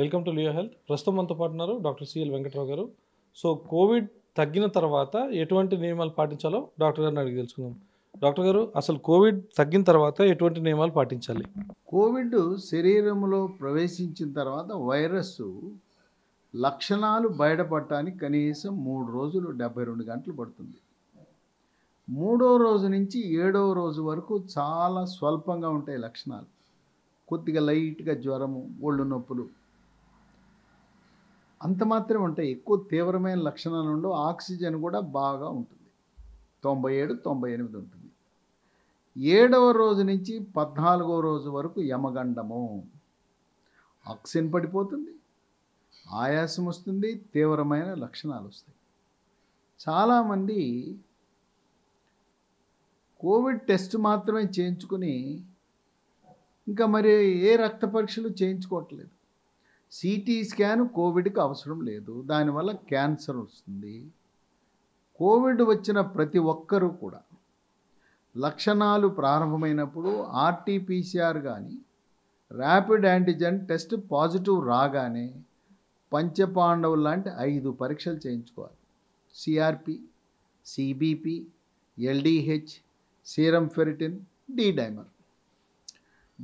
welcome to Leo health ప్రస్తుతం మనతో పాటు ఉన్నారు డాక్టర్ సిఎల్ వెంకట్రావు గారు సో కోవిడ్ తగ్గిన తర్వాత ఎటువంటి నియమాలు పాటించాలో డాక్టర్ గారిని అడిగి తెలుసుకుందాం డాక్టర్ గారు అసలు కోవిడ్ తగ్గిన తర్వాత ఎటువంటి నియమాలు పాటించాలి కోవిడ్ శరీరంలో ప్రవేశించిన తర్వాత వైరస్ లక్షణాలు బయటపడటానికి కనీసం మూడు రోజులు డెబ్బై రెండు గంటలు పడుతుంది మూడో రోజు నుంచి ఏడవ రోజు వరకు చాలా స్వల్పంగా ఉంటాయి లక్షణాలు కొద్దిగా లైట్గా జ్వరము ఒళ్ళు నొప్పులు అంత మాత్రమే ఉంటాయి ఎక్కువ తీవ్రమైన లక్షణాలు ఉండవు ఆక్సిజన్ కూడా బాగా ఉంటుంది తొంభై ఏడు తొంభై ఎనిమిది ఉంటుంది ఏడవ రోజు నుంచి పద్నాలుగో రోజు వరకు యమగండము ఆక్సిజన్ పడిపోతుంది ఆయాసం వస్తుంది తీవ్రమైన లక్షణాలు వస్తాయి చాలామంది కోవిడ్ టెస్ట్ మాత్రమే చేయించుకుని ఇంకా మరి ఏ రక్త పరీక్షలు చేయించుకోవట్లేదు సిటీ స్కాన్ కోవిడ్కి అవసరం లేదు దానివల్ల క్యాన్సర్ వస్తుంది కోవిడ్ వచ్చిన ప్రతి ఒక్కరూ కూడా లక్షణాలు ప్రారంభమైనప్పుడు ఆర్టీపీసీఆర్ కానీ ర్యాపిడ్ యాంటిజెన్ టెస్ట్ పాజిటివ్ రాగానే పంచపాండవులు లాంటి ఐదు పరీక్షలు చేయించుకోవాలి CRP CBP LDH serum ferritin D dimer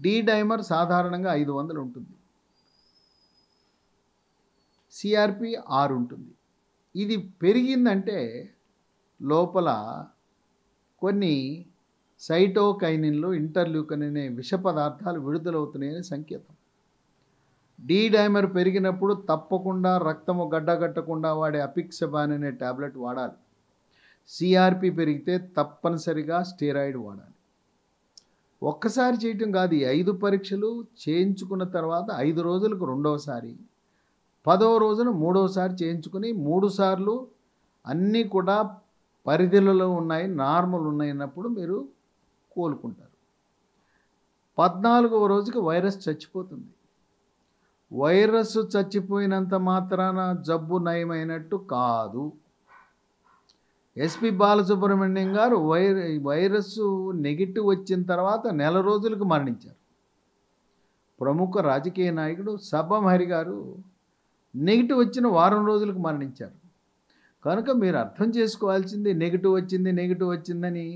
D dimer సాధారణంగా ఐదు వందలు ఉంటుంది సిఆర్పి ఆరు ఉంటుంది ఇది పెరిగిందంటే లోపల కొన్ని సైటోకైనిన్లు ఇంటర్లూకన్ అనే విష పదార్థాలు విడుదలవుతున్నాయని సంకేతం డీ డైమర్ పెరిగినప్పుడు తప్పకుండా రక్తము గడ్డగట్టకుండా వాడే అపిక్సబాన్ అనే ట్యాబ్లెట్ వాడాలి సిఆర్పి పెరిగితే తప్పనిసరిగా స్టీరాయిడ్ వాడాలి ఒక్కసారి చేయటం కాదు ఐదు పరీక్షలు చేయించుకున్న తర్వాత ఐదు రోజులకు రెండవసారి పదవ రోజున మూడవసారి చేయించుకుని మూడు సార్లు అన్నీ కూడా పరిధిలలో ఉన్నాయి నార్మల్ ఉన్నాయన్నప్పుడు మీరు కోలుకుంటారు పద్నాలుగవ రోజుకి వైరస్ చచ్చిపోతుంది వైరస్ చచ్చిపోయినంత మాత్రాన జబ్బు నయమైనట్టు కాదు ఎస్పి బాలసుబ్రహ్మణ్యం గారు వైర వైరస్ నెగిటివ్ వచ్చిన తర్వాత నెల రోజులకు మరణించారు ప్రముఖ రాజకీయ నాయకుడు సబ్బం హరి గారు నెగిటివ్ వచ్చిన వారం రోజులకు మరణించారు కనుక మీరు అర్థం చేసుకోవాల్సింది నెగిటివ్ వచ్చింది నెగిటివ్ వచ్చిందని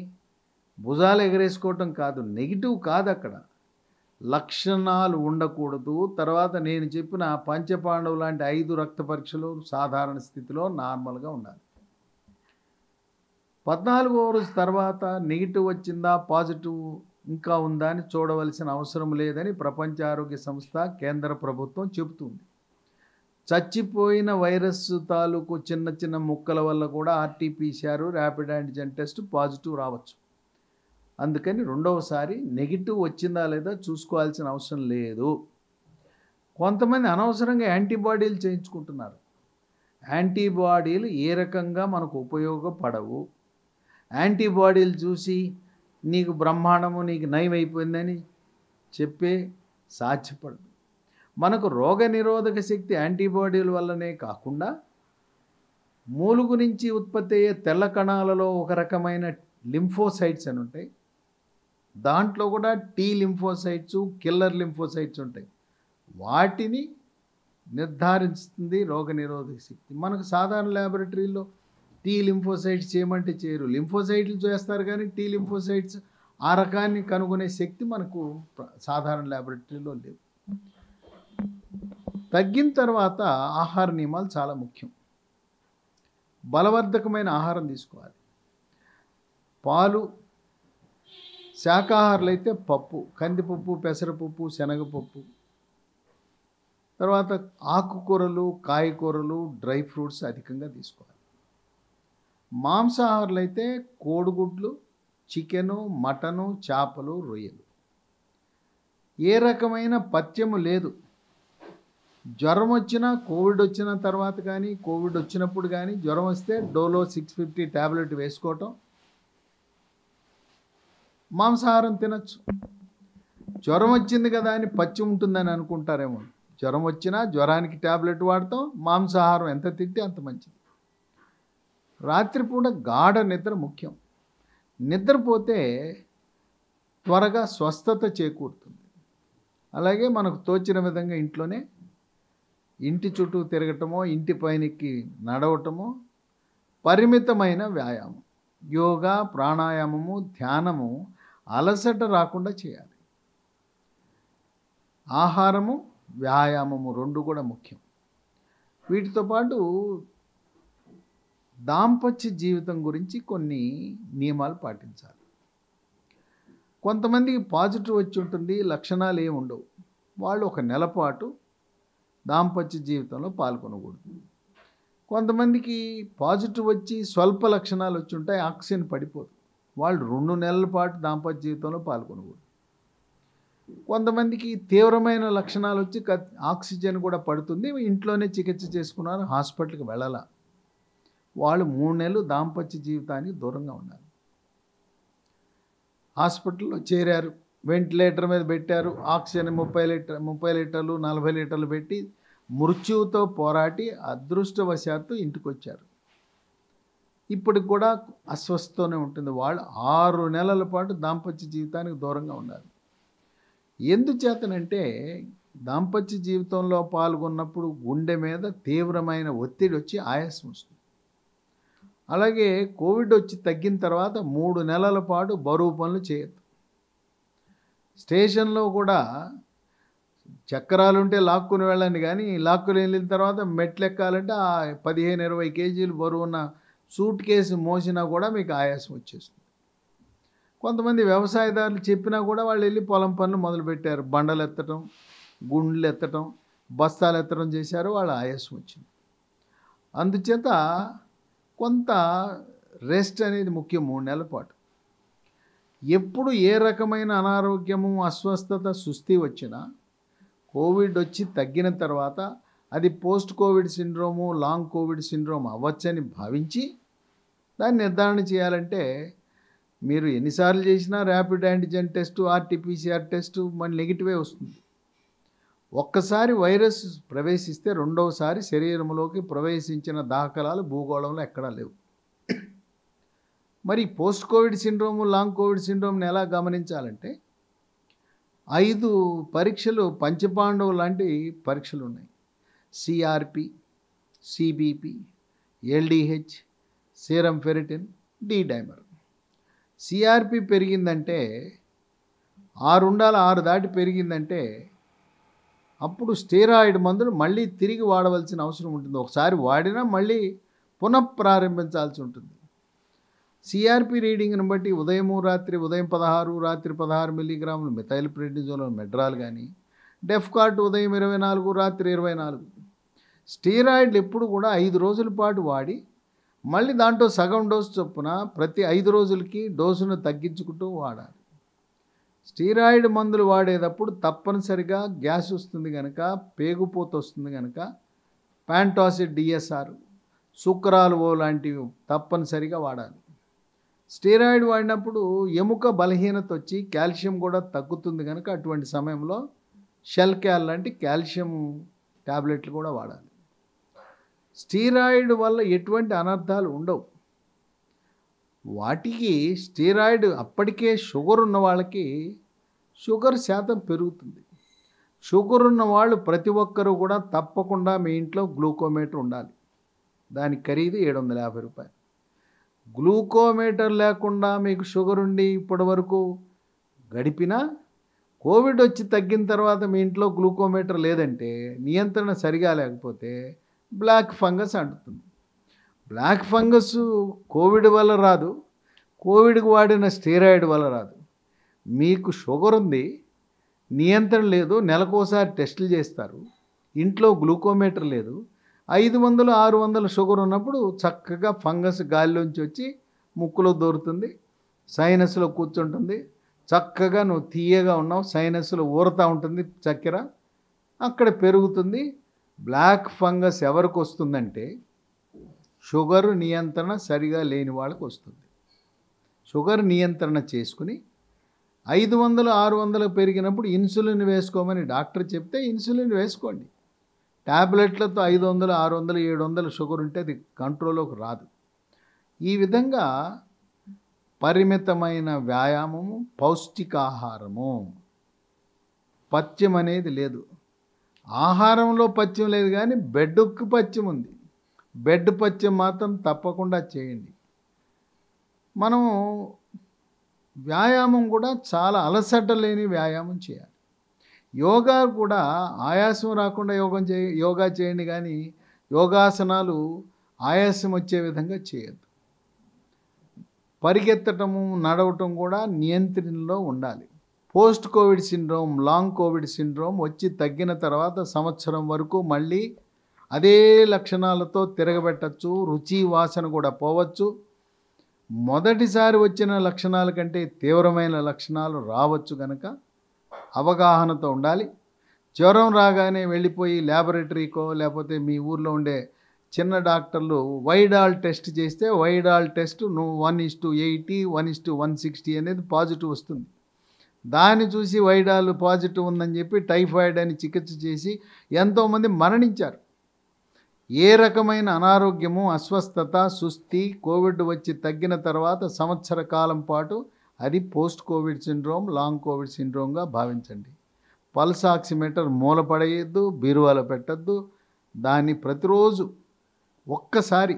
భుజాలు ఎగరేసుకోవటం కాదు నెగిటివ్ కాదు అక్కడ లక్షణాలు ఉండకూడదు తర్వాత నేను చెప్పిన పంచపాండవు లాంటి ఐదు రక్త పరీక్షలు సాధారణ స్థితిలో నార్మల్గా ఉండాలి పద్నాలుగు రోజు తర్వాత నెగిటివ్ వచ్చిందా పాజిటివ్ ఇంకా ఉందా అని చూడవలసిన అవసరం లేదని ప్రపంచ ఆరోగ్య సంస్థ కేంద్ర ప్రభుత్వం చెబుతుంది చచ్చిపోయిన వైరస్ తాలూకు చిన్న చిన్న ముక్కల వల్ల కూడా RTPCR rapid antigen test positive రావచ్చు అందుకని రెండవసారి నెగిటివ్ వచ్చిందా లేదా చూసుకోవాల్సిన అవసరం లేదు కొంతమంది అనవసరంగా యాంటీబాడీలు చేయించుకుంటున్నారు యాంటీబాడీలు ఏ రకంగా మనకు ఉపయోగపడవు యాంటీబాడీలు చూసి నీకు బ్రహ్మాండము నీకు నయమైపోయిందని చెప్పే సాధ్యపడదు మనకు రోగనిరోధక శక్తి యాంటీబాడీల వల్లనే కాకుండా మూలుగు నుంచి ఉత్పత్తి అయ్యే తెల్ల కణాలలో ఒక రకమైన లింఫోసైట్స్ అని ఉంటాయి దాంట్లో కూడా టీ లింఫోసైట్స్ కిల్లర్ లింఫోసైట్స్ ఉంటాయి వాటిని నిర్ధారిస్తుంది రోగనిరోధక శక్తి మనకు సాధారణ ల్యాబొరేటరీలో టీ లింఫోసైట్స్ చేయమంటే చేయరు లింఫోసైట్లు చేస్తారు కానీ టీ లింఫోసైట్స్ ఆ రకాన్ని కనుగొనే శక్తి మనకు సాధారణ ల్యాబొరేటరీలో లేవు తగ్గిన తర్వాత ఆహార నియమాలు చాలా ముఖ్యం బలవర్ధకమైన ఆహారం తీసుకోవాలి పాలు శాకాహారులు అయితే పప్పు కందిపప్పు పెసరపప్పు శనగపప్పు తర్వాత ఆకుకూరలు కాయకూరలు డ్రై ఫ్రూట్స్ అధికంగా తీసుకోవాలి మాంసాహారులు అయితే కోడిగుడ్లు చికెను మటను చేపలు రొయ్యలు ఏ రకమైన పథ్యము లేదు జ్వరం వచ్చిన కోవిడ్ వచ్చిన తర్వాత కానీ కోవిడ్ వచ్చినప్పుడు కానీ జ్వరం వస్తే డోలో సిక్స్ ఫిఫ్టీ ట్యాబ్లెట్ వేసుకోవటం మాంసాహారం తినచ్చు జ్వరం వచ్చింది కదా అని పచ్చి ఉంటుందని అనుకుంటారేమో జ్వరం వచ్చినా జ్వరానికి ట్యాబ్లెట్ వాడతాం మాంసాహారం ఎంత తింటే అంత మంచిది రాత్రిపూట గాఢ నిద్ర ముఖ్యం నిద్రపోతే త్వరగా స్వస్థత చేకూరుతుంది అలాగే మనకు తోచిన విధంగా ఇంట్లోనే ఇంటి చుట్టూ తిరగటమో ఇంటి పైనకి నడవటమో పరిమితమైన వ్యాయామం యోగా ప్రాణాయామము ధ్యానము అలసట రాకుండా చేయాలి ఆహారము వ్యాయామము రెండు కూడా ముఖ్యం వీటితో పాటు దాంపత్య జీవితం గురించి కొన్ని నియమాలు పాటించాలి కొంతమందికి పాజిటివ్ వచ్చి ఉంటుంది లక్షణాలు ఏమి ఉండవు వాళ్ళు ఒక నెలపాటు దాంపత్య జీవితంలో పాల్గొనకూడదు కొంతమందికి పాజిటివ్ వచ్చి స్వల్ప లక్షణాలు వచ్చి ఉంటాయి ఆక్సిజన్ పడిపోదు వాళ్ళు రెండు నెలల పాటు దాంపత్య జీవితంలో పాల్గొనకూడదు కొంతమందికి తీవ్రమైన లక్షణాలు వచ్చి ఆక్సిజన్ కూడా పడుతుంది ఇంట్లోనే చికిత్స చేసుకున్నారు హాస్పిటల్కి వెళ్ళాల వాళ్ళు మూడు నెలలు దాంపత్య జీవితానికి దూరంగా ఉండాలి హాస్పిటల్లో చేరారు వెంటిలేటర్ మీద పెట్టారు ఆక్సిజన్ ముప్పై లీటర్ ముప్పై లీటర్లు నలభై లీటర్లు పెట్టి మృత్యువుతో పోరాటి అదృష్టవశాత్తు ఇంటికి వచ్చారు ఇప్పటికి కూడా అస్వస్థతోనే ఉంటుంది వాళ్ళు ఆరు నెలల పాటు దాంపత్య జీవితానికి దూరంగా ఉండాలి ఎందుచేతనంటే దాంపత్య జీవితంలో పాల్గొన్నప్పుడు గుండె మీద తీవ్రమైన ఒత్తిడి వచ్చి ఆయాసం వస్తుంది అలాగే కోవిడ్ వచ్చి తగ్గిన తర్వాత మూడు నెలల పాటు బరువు పనులు చేయొద్దు స్టేషన్లో కూడా చక్రాలుంటే లాక్కుని వెళ్ళండి కానీ లాక్కుని వెళ్ళిన తర్వాత మెట్లు ఎక్కాలంటే ఆ పదిహేను ఇరవై కేజీలు బరువున్న సూట్ కేసు మోసినా కూడా మీకు ఆయాసం వచ్చేస్తుంది కొంతమంది వ్యవసాయదారులు చెప్పినా కూడా వాళ్ళు వెళ్ళి పొలం పనులు మొదలుపెట్టారు బండలు ఎత్తటం గుండ్లు ఎత్తటం బస్తాలు ఎత్తడం చేశారు వాళ్ళ ఆయాసం వచ్చింది అందుచేత కొంత రెస్ట్ అనేది ముఖ్యం మూడు నెలల పాటు ఎప్పుడు ఏ రకమైన అనారోగ్యము అస్వస్థత సుస్థి వచ్చినా కోవిడ్ వచ్చి తగ్గిన తర్వాత అది post covid syndrome long covid syndrome అవ్వచ్చని భావించి దాన్ని నిర్ధారణ చేయాలంటే మీరు ఎన్నిసార్లు చేసినా rapid antigen test RTPCR test మన నెగిటివే వస్తుంది ఒక్కసారి వైరస్ ప్రవేశిస్తే రెండవసారి శరీరంలోకి ప్రవేశించిన దాఖలాలు భూగోళంలో ఎక్కడా లేవు మరి post covid syndrome long covid సిండ్రోమ్ని ఎలా గమనించాలంటే ఐదు పరీక్షలు పంచపాండవు లాంటి పరీక్షలు ఉన్నాయి CRP CBP LDH serum ferritin D dimer CRP పెరిగిందంటే ఆరు ఉండాలి ఆరు దాటి పెరిగిందంటే అప్పుడు స్టీరాయిడ్ మందులు మళ్ళీ తిరిగి వాడవలసిన అవసరం ఉంటుంది ఒకసారి వాడినా మళ్ళీ పునఃప్రారంభించాల్సి ఉంటుంది సిఆర్పి రీడింగ్ని బట్టి ఉదయము రాత్రి ఉదయం పదహారు రాత్రి పదహారు మిల్లీగ్రాములు మిథైల్ ప్రెడ్నిజోలోని మెడ్రాల్ కానీ కార్ట్ ఉదయం ఇరవై నాలుగు రాత్రి ఇరవై నాలుగు స్టీరాయిడ్లు ఎప్పుడు కూడా ఐదు రోజుల పాటు వాడి మళ్ళీ దాంట్లో సగం డోసు చొప్పున ప్రతి ఐదు రోజులకి డోసును తగ్గించుకుంటూ వాడాలి స్టీరాయిడ్ మందులు వాడేటప్పుడు తప్పనిసరిగా గ్యాస్ వస్తుంది కనుక పేగుపోత వస్తుంది కనుక ప్యాంటాసిడ్ డిఎస్ఆర్ ఓ లాంటివి తప్పనిసరిగా వాడాలి స్టీరాయిడ్ వాడినప్పుడు ఎముక బలహీనత వచ్చి కాల్షియం కూడా తగ్గుతుంది కనుక అటువంటి సమయంలో షెల్ క్యాల్ లాంటి కాల్షియం ట్యాబ్లెట్లు కూడా వాడాలి స్టీరాయిడ్ వల్ల ఎటువంటి అనర్థాలు ఉండవు వాటికి స్టీరాయిడ్ అప్పటికే షుగర్ ఉన్న వాళ్ళకి షుగర్ శాతం పెరుగుతుంది షుగర్ ఉన్న వాళ్ళు ప్రతి ఒక్కరూ కూడా తప్పకుండా మీ ఇంట్లో గ్లూకోమీటర్ ఉండాలి దాని ఖరీదు ఏడు వందల యాభై రూపాయలు గ్లూకోమీటర్ లేకుండా మీకు షుగర్ ఉండి ఇప్పటి వరకు గడిపినా కోవిడ్ వచ్చి తగ్గిన తర్వాత మీ ఇంట్లో గ్లూకోమీటర్ లేదంటే నియంత్రణ సరిగా లేకపోతే బ్లాక్ ఫంగస్ అంటుతుంది బ్లాక్ ఫంగస్ కోవిడ్ వల్ల రాదు కోవిడ్కి వాడిన స్టీరాయిడ్ వల్ల రాదు మీకు షుగర్ ఉంది నియంత్రణ లేదు నెలకోసారి టెస్టులు చేస్తారు ఇంట్లో గ్లూకోమీటర్ లేదు ఐదు వందలు ఆరు వందల షుగర్ ఉన్నప్పుడు చక్కగా ఫంగస్ గాలిలోంచి వచ్చి ముక్కులో దొరుతుంది సైనస్లో కూర్చుంటుంది చక్కగా నువ్వు తీయగా ఉన్నావు సైనస్లో ఊరుతూ ఉంటుంది చక్కెర అక్కడ పెరుగుతుంది బ్లాక్ ఫంగస్ ఎవరికి వస్తుందంటే షుగర్ నియంత్రణ సరిగా లేని వాళ్ళకి వస్తుంది షుగర్ నియంత్రణ చేసుకుని ఐదు వందలు ఆరు వందలు పెరిగినప్పుడు ఇన్సులిన్ వేసుకోమని డాక్టర్ చెప్తే ఇన్సులిన్ వేసుకోండి ట్యాబ్లెట్లతో ఐదు వందలు ఆరు వందలు ఏడు వందలు షుగర్ ఉంటే అది కంట్రోల్లోకి రాదు ఈ విధంగా పరిమితమైన వ్యాయామము పౌష్టికాహారము పథ్యం అనేది లేదు ఆహారంలో పథ్యం లేదు కానీ బెడ్కు పథ్యం ఉంది బెడ్ పథ్యం మాత్రం తప్పకుండా చేయండి మనము వ్యాయామం కూడా చాలా అలసట లేని వ్యాయామం చేయాలి యోగా కూడా ఆయాసం రాకుండా యోగం చే యోగా చేయండి కానీ యోగాసనాలు ఆయాసం వచ్చే విధంగా చేయద్దు పరిగెత్తటము నడవటం కూడా నియంత్రణలో ఉండాలి post covid syndrome long covid syndrome వచ్చి తగ్గిన తర్వాత సంవత్సరం వరకు మళ్ళీ అదే లక్షణాలతో తిరగబెట్టచ్చు రుచి వాసన కూడా పోవచ్చు మొదటిసారి వచ్చిన లక్షణాల కంటే తీవ్రమైన లక్షణాలు రావచ్చు కనుక అవగాహనతో ఉండాలి జ్వరం రాగానే వెళ్ళిపోయి ల్యాబొరేటరీకో లేకపోతే మీ ఊర్లో ఉండే చిన్న డాక్టర్లు వైడాల్ టెస్ట్ చేస్తే వైడాల్ టెస్ట్ నువ్వు one is to eighty one is to one sixty అనేది పాజిటివ్ వస్తుంది దాన్ని చూసి వైడాల్ పాజిటివ్ ఉందని చెప్పి టైఫాయిడ్ అని చికిత్స చేసి ఎంతోమంది మరణించారు ఏ రకమైన అనారోగ్యము అస్వస్థత సుస్థి కోవిడ్ వచ్చి తగ్గిన తర్వాత సంవత్సర కాలం పాటు అది post covid syndrome long covid సిండ్రోమ్గా భావించండి పల్స్ ఆక్సిమీటర్ మూలపడేయద్దు బీరువాలో పెట్టద్దు దాన్ని ప్రతిరోజు ఒక్కసారి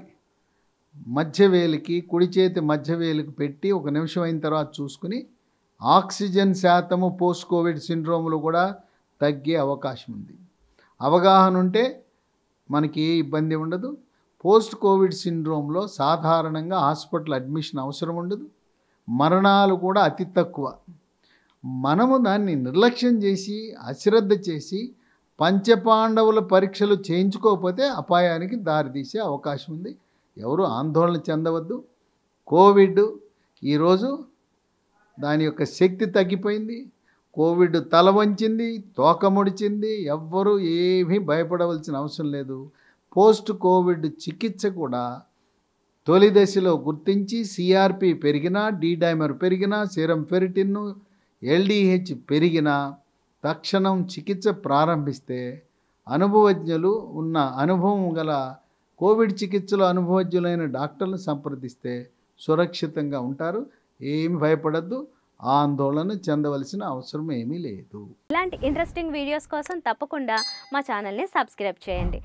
మధ్యవేలికి కుడి చేతి మధ్యవేలికి పెట్టి ఒక నిమిషం అయిన తర్వాత చూసుకుని ఆక్సిజన్ శాతము పోస్ట్ కోవిడ్ సిండ్రోమ్లో కూడా తగ్గే అవకాశం ఉంది అవగాహన ఉంటే మనకి ఏ ఇబ్బంది ఉండదు పోస్ట్ కోవిడ్ సిండ్రోమ్లో సాధారణంగా హాస్పిటల్ అడ్మిషన్ అవసరం ఉండదు మరణాలు కూడా అతి తక్కువ మనము దాన్ని నిర్లక్ష్యం చేసి అశ్రద్ధ చేసి పంచపాండవుల పరీక్షలు చేయించుకోకపోతే అపాయానికి దారితీసే అవకాశం ఉంది ఎవరు ఆందోళన చెందవద్దు కోవిడ్ ఈరోజు దాని యొక్క శక్తి తగ్గిపోయింది కోవిడ్ తల వంచింది తోక ముడిచింది ఎవ్వరూ ఏమీ భయపడవలసిన అవసరం లేదు పోస్ట్ కోవిడ్ చికిత్స కూడా తొలి దశలో గుర్తించి సిఆర్పి పెరిగినా డైమర్ పెరిగినా సీరం ఫెరిటిన్ను ఎల్డిహెచ్ పెరిగినా తక్షణం చికిత్స ప్రారంభిస్తే అనుభవజ్ఞులు ఉన్న అనుభవం గల కోవిడ్ చికిత్సలో అనుభవజ్ఞులైన డాక్టర్లను సంప్రదిస్తే సురక్షితంగా ఉంటారు ఏమి భయపడద్దు ఆందోళన చెందవలసిన అవసరం ఏమీ లేదు ఇలాంటి ఇంట్రెస్టింగ్ వీడియోస్ కోసం తప్పకుండా మా ఛానల్ని సబ్స్క్రైబ్ చేయండి